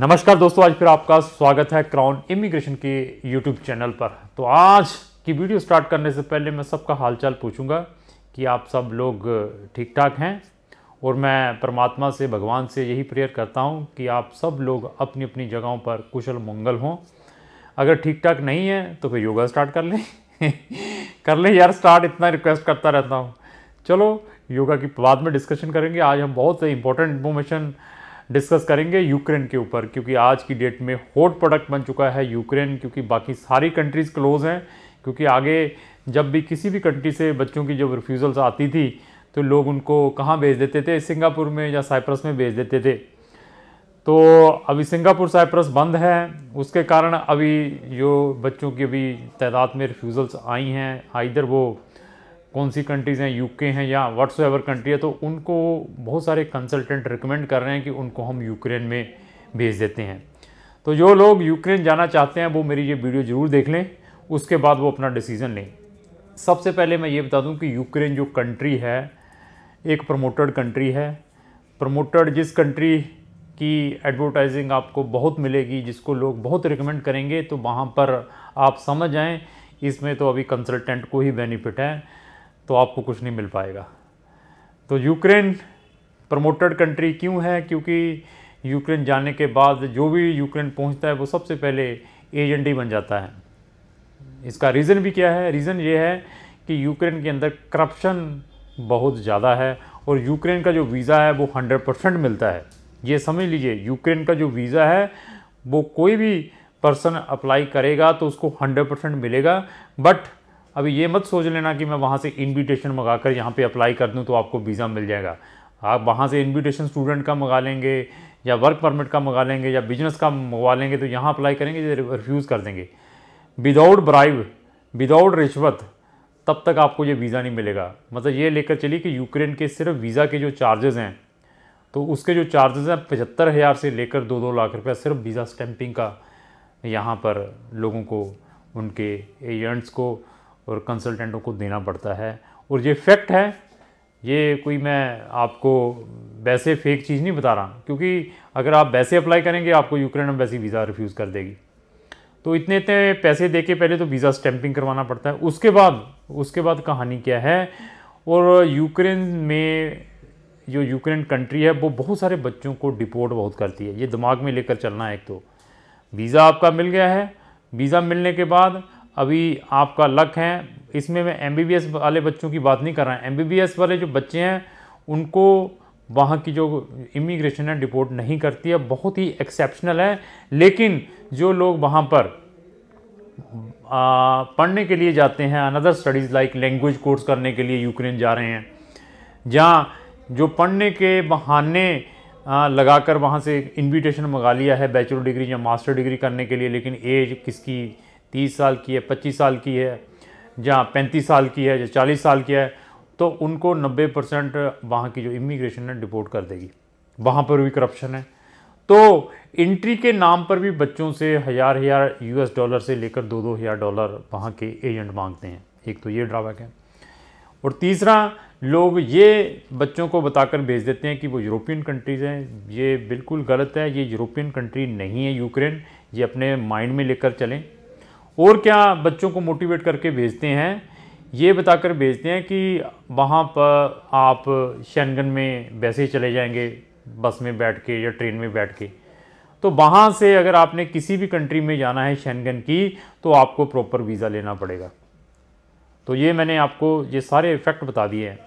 नमस्कार दोस्तों आज फिर आपका स्वागत है क्राउन इमिग्रेशन के यूट्यूब चैनल पर तो आज की वीडियो स्टार्ट करने से पहले मैं सबका हालचाल पूछूंगा कि आप सब लोग ठीक ठाक हैं और मैं परमात्मा से भगवान से यही प्रेयर करता हूं कि आप सब लोग अपनी अपनी जगहों पर कुशल मंगल हों अगर ठीक ठाक नहीं है तो फिर योगा स्टार्ट कर लें कर लें यार स्टार्ट इतना रिक्वेस्ट करता रहता हूँ चलो योगा की बाद में डिस्कशन करेंगे आज हम बहुत से इंपॉर्टेंट इन्फॉर्मेशन डिस्कस करेंगे यूक्रेन के ऊपर क्योंकि आज की डेट में हॉट प्रोडक्ट बन चुका है यूक्रेन क्योंकि बाकी सारी कंट्रीज़ क्लोज हैं क्योंकि आगे जब भी किसी भी कंट्री से बच्चों की जब रिफ्यूज़ल्स आती थी तो लोग उनको कहाँ भेज देते थे सिंगापुर में या साइप्रस में भेज देते थे तो अभी सिंगापुर साइप्रस बंद है उसके कारण अभी जो बच्चों की अभी तादाद में रिफ्यूज़ल्स आई हैं इधर वो कौन सी कंट्रीज़ हैं यूके हैं या वट्स एवर कंट्री है तो उनको बहुत सारे कंसल्टेंट रिकमेंड कर रहे हैं कि उनको हम यूक्रेन में भेज देते हैं तो जो लोग यूक्रेन जाना चाहते हैं वो मेरी ये वीडियो ज़रूर देख लें उसके बाद वो अपना डिसीज़न लें सबसे पहले मैं ये बता दूं कि यूक्रेन जो कंट्री है एक प्रमोटेड कंट्री है प्रमोटेड जिस कंट्री की एडवर्टाइजिंग आपको बहुत मिलेगी जिसको लोग बहुत रिकमेंड करेंगे तो वहाँ पर आप समझ आएँ इसमें तो अभी कंसल्टेंट को ही बेनिफिट है तो आपको कुछ नहीं मिल पाएगा तो यूक्रेन प्रमोटेड कंट्री क्यों है क्योंकि यूक्रेन जाने के बाद जो भी यूक्रेन पहुंचता है वो सबसे पहले एजेंट ही बन जाता है इसका रीज़न भी क्या है रीज़न ये है कि यूक्रेन के अंदर करप्शन बहुत ज़्यादा है और यूक्रेन का जो वीज़ा है वो हंड्रेड परसेंट मिलता है ये समझ लीजिए यूक्रेन का जो वीज़ा है वो कोई भी पर्सन अप्लाई करेगा तो उसको हंड्रेड परसेंट मिलेगा बट अभी ये मत सोच लेना कि मैं वहाँ से इनविटेशन मंगा कर यहाँ पर अप्लाई कर दूँ तो आपको वीज़ा मिल जाएगा आप वहाँ से इनविटेशन स्टूडेंट का मंगा लेंगे या वर्क परमिट का मंगा लेंगे या बिजनेस का मंगवा लेंगे तो यहाँ अप्लाई करेंगे रिफ्यूज़ कर देंगे विदाउट ब्राइव विदाउट रिश्वत तब तक आपको ये वीज़ा नहीं मिलेगा मतलब ये लेकर चलिए कि यूक्रेन के सिर्फ वीज़ा के जो चार्जेस हैं तो उसके जो चार्जेस हैं पचहत्तर हज़ार से लेकर दो दो लाख रुपया सिर्फ वीज़ा स्टैंपिंग का यहाँ पर लोगों को उनके एजेंट्स को और कंसल्टेंटों को देना पड़ता है और ये फैक्ट है ये कोई मैं आपको वैसे फेक चीज़ नहीं बता रहा क्योंकि अगर आप वैसे अप्लाई करेंगे आपको यूक्रेन वैसी वीज़ा रिफ्यूज़ कर देगी तो इतने इतने पैसे दे के पहले तो वीज़ा स्टैंपिंग करवाना पड़ता है उसके बाद उसके बाद कहानी क्या है और यूक्रेन में जो यूक्रेन कंट्री है वो बहुत सारे बच्चों को डिपोर्ट बहुत करती है ये दिमाग में लेकर चलना है एक तो वीज़ा आपका मिल गया है वीज़ा मिलने के बाद अभी आपका लक है इसमें मैं एम वाले बच्चों की बात नहीं कर रहा एम वाले जो बच्चे हैं उनको वहाँ की जो इमिग्रेशन है डिपोर्ट नहीं करती है बहुत ही एक्सेप्शनल है लेकिन जो लोग वहाँ पर आ, पढ़ने के लिए जाते हैं another studies like language course करने के लिए यूक्रेन जा रहे हैं जहाँ जो पढ़ने के बहाने लगाकर वहाँ से इनविटेशन मंगा लिया है बैचलर डिग्री या मास्टर डिग्री करने के लिए लेकिन एज किसकी तीस साल की है पच्चीस साल की है जहाँ पैंतीस साल की है या चालीस साल की है तो उनको नब्बे परसेंट वहाँ की जो इमिग्रेशन है डिपोर्ट कर देगी वहाँ पर भी करप्शन है तो इंट्री के नाम पर भी बच्चों से हज़ार हज़ार यू डॉलर से लेकर दो दो हज़ार डॉलर वहाँ के एजेंट मांगते हैं एक तो ये ड्राबैक है और तीसरा लोग ये बच्चों को बताकर भेज देते हैं कि वो यूरोपियन कंट्रीज़ हैं ये बिल्कुल गलत है ये यूरोपियन कंट्री नहीं है यूक्रेन ये अपने माइंड में लेकर चलें और क्या बच्चों को मोटिवेट करके भेजते हैं ये बताकर भेजते हैं कि वहाँ पर आप शनगन में वैसे ही चले जाएंगे बस में बैठ के या ट्रेन में बैठ के तो वहाँ से अगर आपने किसी भी कंट्री में जाना है शनगन की तो आपको प्रॉपर वीज़ा लेना पड़ेगा तो ये मैंने आपको ये सारे इफ़ेक्ट बता दिए हैं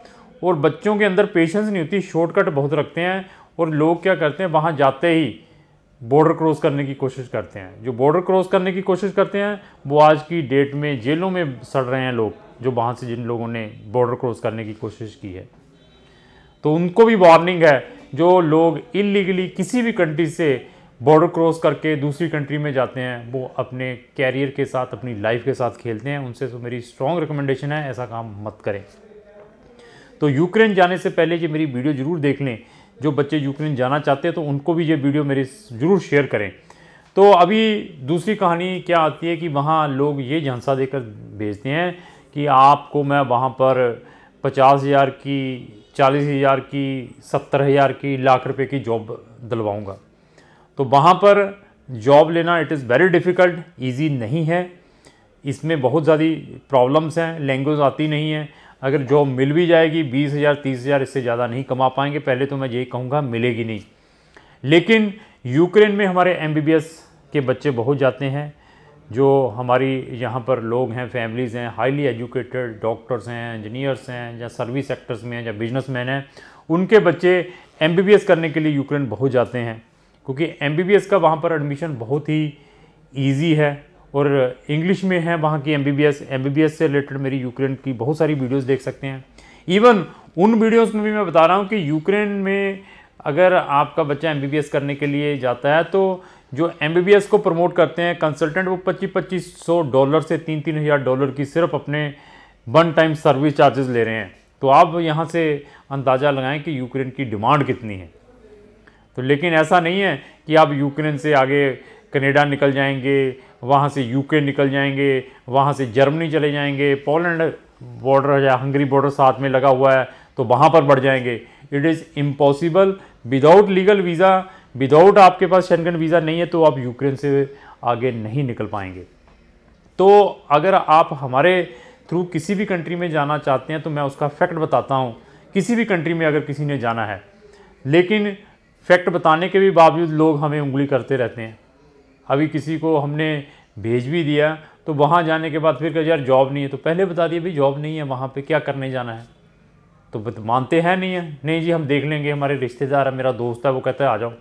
और बच्चों के अंदर पेशेंस नहीं होती शॉर्टकट बहुत रखते हैं और लोग क्या करते हैं वहाँ जाते ही बॉर्डर क्रॉस करने की कोशिश करते हैं जो बॉर्डर क्रॉस करने की कोशिश करते हैं वो आज की डेट में जेलों में सड़ रहे हैं लोग जो वहाँ से जिन लोगों ने बॉर्डर क्रॉस करने की कोशिश की है तो उनको भी वार्निंग है जो लोग इलीगली किसी भी कंट्री से बॉर्डर क्रॉस करके दूसरी कंट्री में जाते हैं वो अपने कैरियर के साथ अपनी लाइफ के साथ खेलते हैं उनसे तो मेरी स्ट्रॉन्ग रिकमेंडेशन है ऐसा काम मत करें तो यूक्रेन जाने से पहले ये मेरी वीडियो ज़रूर देख लें जो बच्चे यूक्रेन जाना चाहते हैं तो उनको भी ये वीडियो मेरी ज़रूर शेयर करें तो अभी दूसरी कहानी क्या आती है कि वहाँ लोग ये झांसा देकर भेजते हैं कि आपको मैं वहाँ पर पचास हज़ार की चालीस हज़ार की सत्तर हज़ार की लाख रुपए की जॉब दिलवाऊँगा तो वहाँ पर जॉब लेना it is very difficult easy नहीं है इसमें बहुत ज़्यादा प्रॉब्लम्स हैं लैंग्वेज आती नहीं है अगर जॉब मिल भी जाएगी बीस हज़ार तीस हज़ार इससे ज़्यादा नहीं कमा पाएंगे पहले तो मैं यही कहूँगा मिलेगी नहीं लेकिन यूक्रेन में हमारे एम के बच्चे बहुत जाते हैं जो हमारी यहाँ पर लोग हैं फैमिलीज़ हैं हाईली एजुकेटेड डॉक्टर्स हैं इंजीनियर्स हैं या सर्विस सेक्टर्स में हैं या बिजनेस हैं उनके बच्चे एम करने के लिए यूक्रेन बहुत जाते हैं क्योंकि एम का वहाँ पर एडमिशन बहुत ही ईजी है और इंग्लिश में है वहाँ की एम बी से रिलेटेड मेरी यूक्रेन की बहुत सारी वीडियोज़ देख सकते हैं इवन उन वीडियोज़ में भी मैं बता रहा हूँ कि यूक्रेन में अगर आपका बच्चा एम करने के लिए जाता है तो जो एम को प्रमोट करते हैं कंसल्टेंट वो पच्चीस पच्चीस सौ डॉलर से तीन तीन हज़ार डॉलर की सिर्फ अपने वन टाइम सर्विस चार्जेस ले रहे हैं तो आप यहाँ से अंदाज़ा लगाएं कि यूक्रेन की डिमांड कितनी है तो लेकिन ऐसा नहीं है कि आप यूक्रेन से आगे कनेडा निकल जाएंगे वहाँ से यूके निकल जाएंगे वहाँ से जर्मनी चले जाएंगे पोलैंड बॉर्डर या हंगरी बॉर्डर साथ में लगा हुआ है तो वहाँ पर बढ़ जाएंगे it is impossible without legal visa without आपके पास शनगन वीज़ा नहीं है तो आप यूक्रेन से आगे नहीं निकल पाएंगे तो अगर आप हमारे थ्रू किसी भी कंट्री में जाना चाहते हैं तो मैं उसका फैक्ट बताता हूँ किसी भी कंट्री में अगर किसी ने जाना है लेकिन फैक्ट बताने के भी बावजूद लोग हमें उंगली करते रहते हैं अभी किसी को हमने भेज भी दिया तो वहाँ जाने के बाद फिर कह यार जॉब नहीं है तो पहले बता दिए भाई जॉब नहीं है वहाँ पे क्या करने जाना है तो मानते हैं नहीं है नहीं जी हम देख लेंगे हमारे रिश्तेदार है मेरा दोस्त है वो कहता है आ जाओ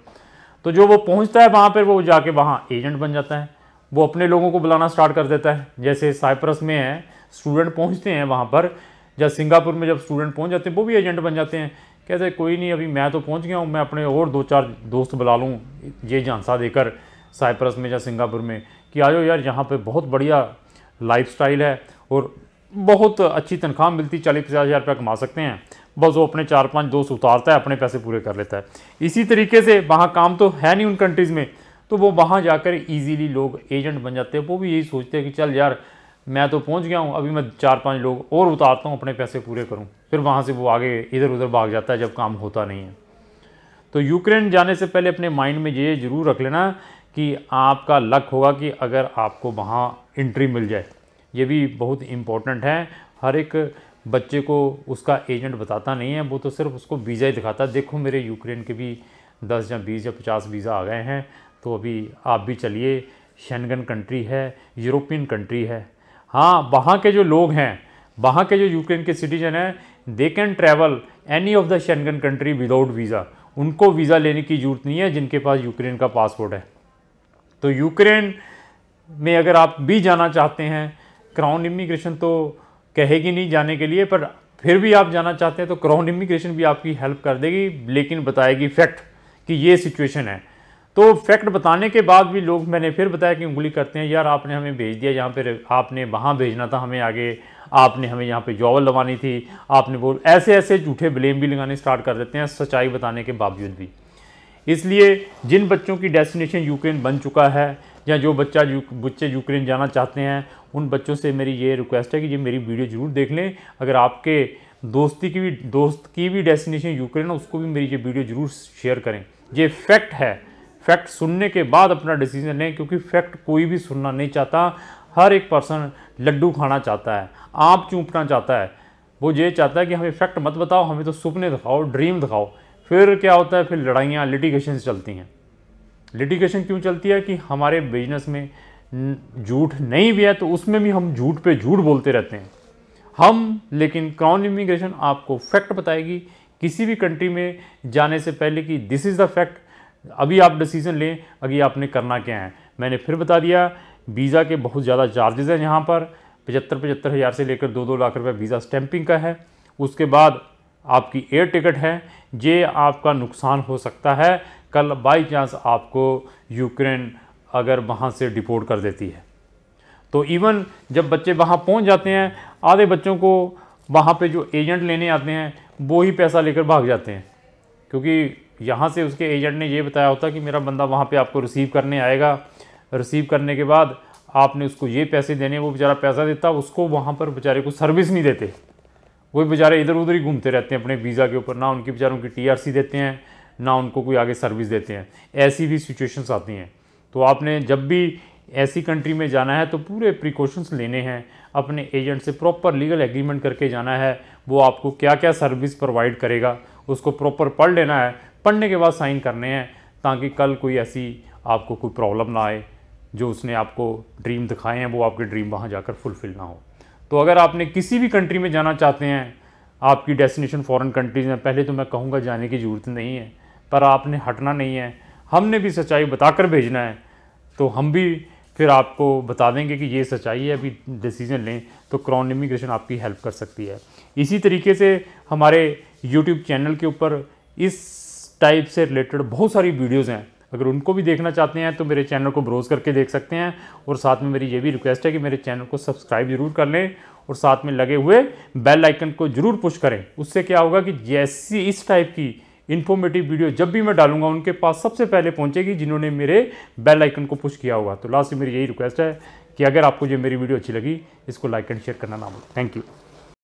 तो जो वो पहुँचता है वहाँ पर वो जाके वहाँ एजेंट बन जाता है वो अपने लोगों को बुलाना स्टार्ट कर देता है जैसे साइप्रस में है स्टूडेंट पहुँचते हैं वहाँ पर जब सिंगापुर में जब स्टूडेंट पहुँच जाते हैं वो भी एजेंट बन जाते हैं कहते हैं कोई नहीं अभी मैं तो पहुँच गया हूँ मैं अपने और दो चार दोस्त बुला लूँ ये झांसा देकर साइप्रस में या सिंगापुर में कि आ जाओ यार यहाँ पे बहुत बढ़िया लाइफस्टाइल है और बहुत अच्छी तनख्वाह मिलती चालीस पचास हज़ार रुपया कमा सकते हैं बस वो अपने चार पांच दोस्त उतारता है अपने पैसे पूरे कर लेता है इसी तरीके से वहाँ काम तो है नहीं उन कंट्रीज़ में तो वो वहाँ जाकर ईजीली लोग एजेंट बन जाते हैं वो भी यही सोचते हैं कि चल यार मैं तो पहुँच गया हूँ अभी मैं चार पाँच लोग और उतारता हूँ अपने पैसे पूरे करूँ फिर वहाँ से वो आगे इधर उधर भाग जाता है जब काम होता नहीं है तो यूक्रेन जाने से पहले अपने माइंड में ये ज़रूर रख लेना कि आपका लक होगा कि अगर आपको वहाँ इंट्री मिल जाए ये भी बहुत इम्पोर्टेंट है हर एक बच्चे को उसका एजेंट बताता नहीं है वो तो सिर्फ उसको वीज़ा ही दिखाता है देखो मेरे यूक्रेन के भी दस या बीस या पचास वीज़ा आ गए हैं तो अभी आप भी चलिए शेनगन कंट्री है यूरोपियन कंट्री है हाँ वहाँ के जो लोग हैं वहाँ के जो यूक्रेन के सिटीजन हैं they can travel any of the Schengen country without visa उनको वीज़ा लेने की ज़रूरत नहीं है जिनके पास यूक्रेन का पासपोर्ट है तो यूक्रेन में अगर आप भी जाना चाहते हैं क्राउन इमिग्रेशन तो कहेगी नहीं जाने के लिए पर फिर भी आप जाना चाहते हैं तो क्राउन इमिग्रेशन भी आपकी हेल्प कर देगी लेकिन बताएगी फैक्ट कि ये सिचुएशन है तो फैक्ट बताने के बाद भी लोग मैंने फिर बताया कि उंगली करते हैं यार आपने हमें भेज दिया यहाँ पर आपने वहाँ भेजना था हमें आगे आपने हमें यहाँ पे जॉब लगानी थी आपने बोल ऐसे ऐसे झूठे ब्लेम भी लगाने स्टार्ट कर देते हैं सच्चाई बताने के बावजूद भी इसलिए जिन बच्चों की डेस्टिनेशन यूक्रेन बन चुका है या जो बच्चा यू, बच्चे यूक्रेन जाना चाहते हैं उन बच्चों से मेरी ये रिक्वेस्ट है कि ये मेरी वीडियो ज़रूर देख लें अगर आपके दोस्ती की भी दोस्त की भी डेस्टिनेशन यूक्रेन है उसको भी मेरी ये वीडियो ज़रूर शेयर करें ये फैक्ट है फैक्ट सुनने के बाद अपना डिसीजन लें क्योंकि फैक्ट कोई भी सुनना नहीं चाहता हर एक पर्सन लड्डू खाना चाहता है आप चूपना चाहता है वो ये चाहता है कि हमें फैक्ट मत बताओ हमें तो सपने दिखाओ ड्रीम दिखाओ फिर क्या होता है फिर लड़ाइयाँ लिटिगेशन चलती हैं लिटिगेशन क्यों चलती है कि हमारे बिजनेस में झूठ नहीं भी है तो उसमें भी हम झूठ पे झूठ बोलते रहते हैं हम लेकिन क्राउन इमिग्रेशन आपको फैक्ट बताएगी किसी भी कंट्री में जाने से पहले कि दिस इज़ द फैक्ट अभी आप डिसीज़न लें अभी आपने करना क्या है मैंने फिर बता दिया वीज़ा के बहुत ज़्यादा चार्जेज़ हैं यहाँ पर पचहत्तर पचहत्तर हज़ार से लेकर दो दो लाख रुपये वीज़ा स्टैंपिंग का है उसके बाद आपकी एयर टिकट है ये आपका नुकसान हो सकता है कल बाई चांस आपको यूक्रेन अगर वहाँ से डिपोर्ट कर देती है तो इवन जब बच्चे वहाँ पहुँच जाते हैं आधे बच्चों को वहाँ पे जो एजेंट लेने आते हैं वो ही पैसा लेकर भाग जाते हैं क्योंकि यहाँ से उसके एजेंट ने ये बताया होता कि मेरा बंदा वहाँ पे आपको रिसीव करने आएगा रिसीव करने के बाद आपने उसको ये पैसे देने वो बेचारा पैसा देता उसको वहाँ पर बेचारे को सर्विस नहीं देते वो बेचारे इधर उधर ही घूमते रहते हैं अपने वीज़ा के ऊपर ना उनकी बेचारों की टीआरसी देते हैं ना उनको कोई आगे सर्विस देते हैं ऐसी भी सिचुएशंस आती हैं तो आपने जब भी ऐसी कंट्री में जाना है तो पूरे प्रिकॉशंस लेने हैं अपने एजेंट से प्रॉपर लीगल एग्रीमेंट करके जाना है वो आपको क्या क्या सर्विस प्रोवाइड करेगा उसको प्रॉपर पढ़ लेना है पढ़ने के बाद साइन करने हैं ताकि कल कोई ऐसी आपको कोई प्रॉब्लम ना आए जो उसने आपको ड्रीम दिखाए हैं वो आपके ड्रीम वहाँ जाकर फुलफ़िल ना हो तो अगर आपने किसी भी कंट्री में जाना चाहते हैं आपकी डेस्टिनेशन फॉरेन कंट्रीज़ में पहले तो मैं कहूँगा जाने की ज़रूरत नहीं है पर आपने हटना नहीं है हमने भी सच्चाई बताकर भेजना है तो हम भी फिर आपको बता देंगे कि ये सच्चाई है अभी डिसीज़न लें तो क्रॉन इमिग्रेशन आपकी हेल्प कर सकती है इसी तरीके से हमारे यूट्यूब चैनल के ऊपर इस टाइप से रिलेटेड बहुत सारी वीडियोज़ हैं अगर उनको भी देखना चाहते हैं तो मेरे चैनल को ब्रोज़ करके देख सकते हैं और साथ में मेरी ये भी रिक्वेस्ट है कि मेरे चैनल को सब्सक्राइब ज़रूर कर लें और साथ में लगे हुए बेल आइकन को ज़रूर पुश करें उससे क्या होगा कि जैसी इस टाइप की इन्फॉर्मेटिव वीडियो जब भी मैं डालूंगा उनके पास सबसे पहले पहुंचेगी जिन्होंने मेरे बेल आइकन को पुश किया होगा तो लास्ट में मेरी यही रिक्वेस्ट है कि अगर आपको जो मेरी वीडियो अच्छी लगी इसको लाइक एंड शेयर करना ना भूलें थैंक यू